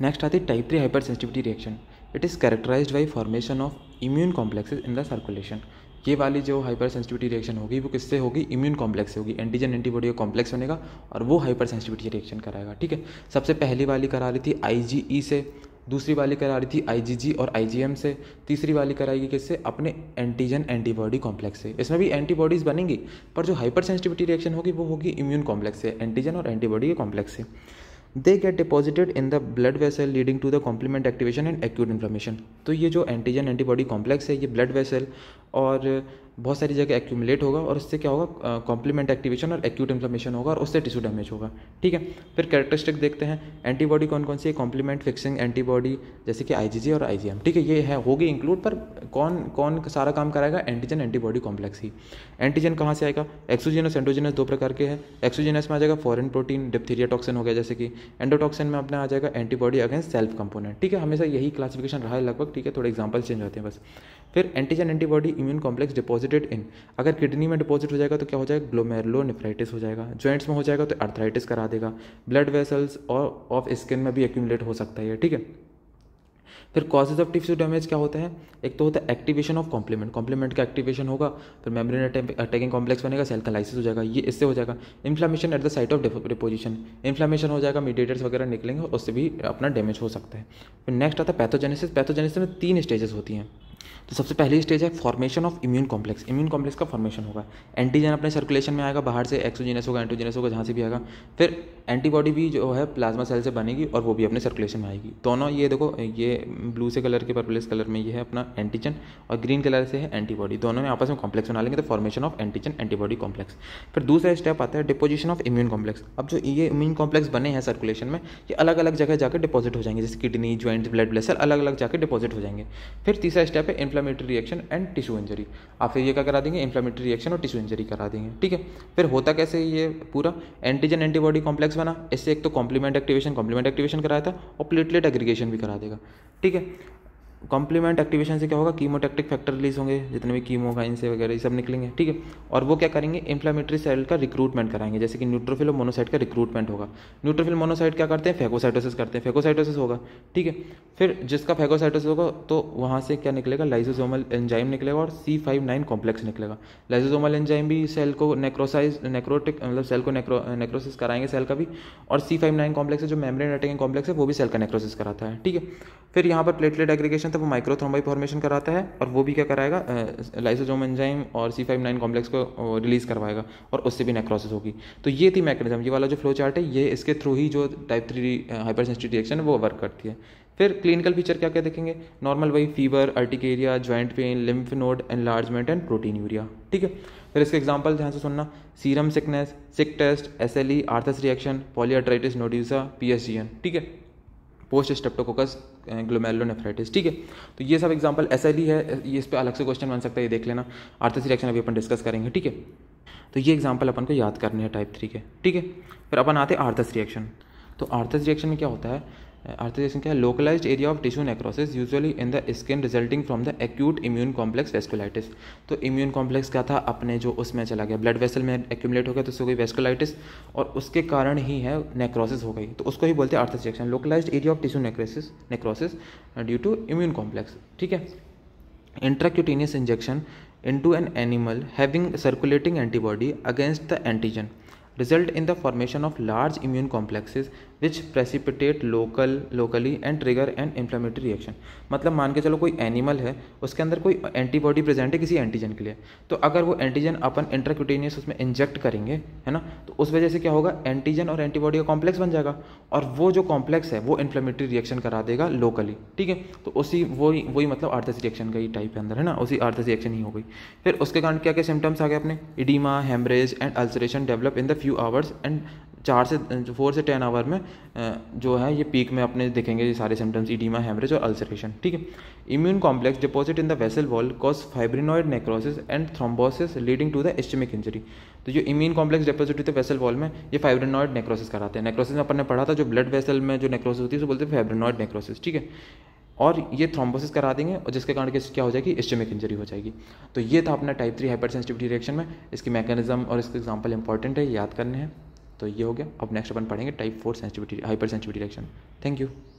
next आती type three hyper sensitivity reaction it is characterise by formation of immune complexes in the circulation ये वाली जो hyper sensitivity reaction होगी वो किससे होगी इम्यून कॉम्प्लेक्स से होगी एंटीजन एंटीबॉडी का कॉम्प्लेक्स बनेगा और वो हाइपर सेंसिटिविटी रिएक्शन कराएगा ठीक है सबसे पहली वाली करा रही थी आई e से दूसरी वाली करा रही थी आईजीजी और आईजीएम से तीसरी वाली कराएगी किससे अपने एंटीजन एंटीबॉडी कॉम्प्लेक्स से इसमें भी एंटीबॉडीज़ बनेंगी पर जो हाइपर सेंसिटिविटी रिएक्शन होगी वो होगी इम्यून कॉम्प्लेक्स से एंटीजन और एंटीबॉडी के कॉम्प्लेक्स से they get deposited in the blood vessel leading to the complement activation and acute inflammation तो ये जो एंटीजन एंटीबॉडी कॉम्प्लेक्स है ये ब्लड वेसल और बहुत सारी जगह एक्यूमुलेट होगा और उससे क्या होगा कॉम्प्लीमेंट एक्टिवेशन और एक्यूट इन्फ्लेमेशन होगा और उससे टिश्यू डैमेज होगा ठीक है फिर कैरेक्टरिस्टिक देखते हैं एंटीबॉडी कौन कौन सी है कॉम्प्लीमेंट फिक्सिंग एंटीबॉडी जैसे कि आईजीजी और आईजीएम ठीक है ये है होगी इंक्लूड पर कौन कौन सारा काम कराएगा एंटीजन एंटीबॉडी कॉम्प्लेक्स ही एंटीजन कहाँ से आएगा एक्सोजिनस एंडोजिनस दो प्रकार के हैं एक्सोजिनस में आ जाएगा फॉरन प्रोटीन डिप्थीरिया टॉक्सिन हो गया जैसे कि एंडोटॉक्सिन में अपना आ जाएगा एंटीबॉडी अगेंस्ट सेल्फ कंपोनेंट ठीक है हमेशा यही क्लासिफिकेशन रहा है लगभग ठीक है थोड़े एग्जाम्पल चेंज होते हैं बस फिर antigen antibody immune complex deposited in अगर किडनी में डिपॉजिट हो जाएगा तो क्या हो जाएगा ग्लोमेरलो नेफ्राइटिस हो जाएगा जॉइंट्स में हो जाएगा तो अर्थराइटिस करा देगा ब्लड वेसल्स और ऑफ स्किन में भी एक्यूमुलेट हो सकता है ठीक है फिर कॉजेज ऑफ टिश्यू डैमेज क्या होता है एक तो होता है एक्टिवेशन ऑफ कॉम्प्लीमेंट कॉम्प्लीमेंट का एक्टिवेशन होगा फिर मेमोरी अटैकिंग कॉम्प्लेक्स बनेगा सेल कलाइसिस हो जाएगा ये इससे हो जाएगा inflammation at the site of deposition inflammation हो जाएगा मीडिएटर्स वगैरह निकलेंगे उससे भी अपना डैमेज हो सकता है फिर नेक्स्ट आता है पैथोजेनेसिस पैथोजेनेसिस में तीन स्टेजेस होती हैं तो सबसे पहली स्टेज है formation of immune complex immune complex का फॉर्मेशन होगा एंटीजन अपने सर्कुलेशन में आएगा बाहर से एक्सोजीनस होगा एंटोजीनस होगा जहाँ से भी आएगा फिर एंटीबॉडी भी जो है प्लाज्मा सेल से बनेगी और वो भी अपने सर्कुलेशन में आएगी दोनों ये देखो ये ब्लू से कलर के पर्पलेस कलर में ये है अपना एंटीजन और ग्रीन कलर से है एंटीबॉडी दोनों में आपस में कॉम्प्लेक्स बना लेंगे तो formation of antigen antibody complex फिर दूसरा स्टेप आता है डिपोजिशन ऑफ इम्यून कॉम्प्लेक्स अब जो ये इम्यून कॉम्प्लेक्स बने हैं सर्कुलेशन में ये अलग अलग जगह जाकर डिपॉजिट हो जाएंगे जैसे किडनी ज्वाइंट ब्लड ब्लेसर अलग अलग जाकर डिपॉजिट हो जाएंगे फिर तीसरा स्टेप पे inflammatory reaction and tissue injury आप फिर ये क्या करा देंगे इन्फ्लामेटरी रिएक्शन और टिश्यू इंजरी करा देंगे ठीक है फिर होता कैसे ये पूरा एंटीजन एंटीबॉडी कॉम्प्लेक्स बना इससे एक तो कॉम्प्लीमेंट एक्टिवेशन कॉम्प्लीमेंट एक्टिवेशन कराया था और प्लेटलेट एग्रीगेशन भी करा देगा ठीक है कॉम्प्लीमेंट एक्टिवेशन से क्या होगा कीमोटेक्टिक फैक्टर रिलीज होंगे जितने भी कीमो से इनसे वगैरह ये सब निकलेंगे ठीक है और वो क्या करेंगे इन्फ्लामेटरी सेल का रिक्रूटमेंट कराएंगे जैसे कि न्यूट्रोफिल और मोनोसाइट का रिक्रूटमेंट होगा न्यूट्रोफिल मोनोसाइट क्या करते हैं फेकोसाइटोसिस करते हैं फेकोसाइटोसिस होगा ठीक है फिर जिसका फेकोसाइटोसिस होगा तो वहाँ से क्या निकलेगा लाइजोजोमल एंजाइम निकलेगा और सी फाइव नाइन कॉम्प्लेक्स निकलेगा लाइजोजोमल एंजाइम भी सेल को नेक्रोसाइज नेक्रोटिक मतलब सेल को नेक्रो नेक्रोसिस कराएंगे सेल का भी और सी फाइव नाइन कॉम्प्लेक्स जो मेम्ब्रेन अटैकिंग कॉम्प्लेक्स है वो भी सेल का नेक्रोसिस कराता है ठीक है फिर यहाँ पर प्लेटलेट एग्रीगेशन फॉर्मेशन था वो माइक्रोथ्रोम्बाई फॉर्मेशन कराता है और वो भी क्या कराएगा लाइसोजोम एंजाइम और सी फाइव नाइन कॉम्प्लेक्स को रिलीज करवाएगा और उससे भी नेक्रोसिस होगी तो ये थी मैकेनिज्म ये वाला जो फ्लो चार्ट है ये इसके थ्रू ही जो type three hyper sensitive reaction है वो वर्क करती है फिर क्लिनिकल फीचर क्या क्या देखेंगे नॉर्मल वही fever urticaria joint pain lymph node enlargement and proteinuria ठीक है फिर इसके एग्जाम्पल ध्यान से सुनना serum sickness sick test S L E Arthus reaction polyarteritis nodosa P S G N ठीक है पोस्ट स्टेप्टोकोकस ग्लोमेलोनेफ्राइटिस ठीक है तो ये सब एग्जाम्पल एस e है ये इस पर अलग से क्वेश्चन बन सकता है ये देख लेना आर्थस रिएक्शन अभी अपन डिस्कस करेंगे ठीक है तो ये एग्जाम्पल अपन को याद करने हैं टाइप थ्री के ठीक है फिर अपन आते हैं आर्थस रिएक्शन तो आर्थस रिएक्शन में क्या होता है आर्थिक है localise area of tissue necrosis usually in the skin resulting from the acute immune complex vasculitis तो इम्यून कॉम्प्लेक्स क्या था अपने जो उसमें चला गया ब्लड वेसल में एक्यूमलेट हो गया तो उससे कोई वेस्कुलाइटिस और उसके कारण ही है नेक्रोसिस हो गई तो उसको ही बोलते हैं आर्थिसेक्शन localise area of tissue necrosis necrosis due to immune complex ठीक है intracutaneous injection into an animal having circulating antibody against the antigen result in the formation of large immune complexes which precipitate local locally and trigger an inflammatory reaction मतलब मान के चलो कोई animal है उसके अंदर कोई एंटीबॉडी प्रेजेंट है किसी एंटीजन के लिए तो अगर वो एंटीजन अपन इंट्राक्यूटेनियस उसमें इंजेक्ट करेंगे है ना तो उस वजह से क्या होगा एंटीजन और एंटीबॉडी का कॉम्प्लेक्स बन जाएगा और वो जो कॉम्प्लेक्स है वो इन्फ्लेमेटरी रिएक्शन करा देगा लोकली ठीक है तो उसी वही वही मतलब आर्थस रिएक्शन का ही टाइप है अंदर है ना उसी आर्थस रिएक्शन ही हो गई फिर उसके कारण क्या क्या सिम्टम्स आ गए अपने oedema haemorrhage and ulceration develop in the few few hours and चार से फोर से टेन आवर में जो है ये पीक में अपने देखेंगे ये सारे सिम्टम्स ईडीमा हेमरेज और अल्सरेशन ठीक है immune complex deposit in the vessel wall cause fibrinoid necrosis and thrombosis leading to the ischaemic injury तो जो इम्यून कॉम्प्लेक्स डिपॉजिट होते है वेसल वॉल में ये फाइब्रिनॉइड नेक्रोसिस कराते हैं नेक्रोसिस में अपने पढ़ा था जो ब्लड वेसल में जो नेक्रोसिस होती है उसको बोलते हैं फाइब्रिनॉइड नेक्रोसिस ठीक है और ये थ्रोम्बोसिस करा देंगे और जिसके कारण क्या हो जाएगी इस्टमिक इंजरी हो जाएगी तो ये था अपना type three hyper sensitivity reaction में इसकी मैकेनिज्म और इसके एग्जाम्पल इंपॉर्टेंट है याद करने हैं तो ये हो गया अब नेक्स्ट अपन पढ़ेंगे type four sensitivity hyper sensitivity reaction thank you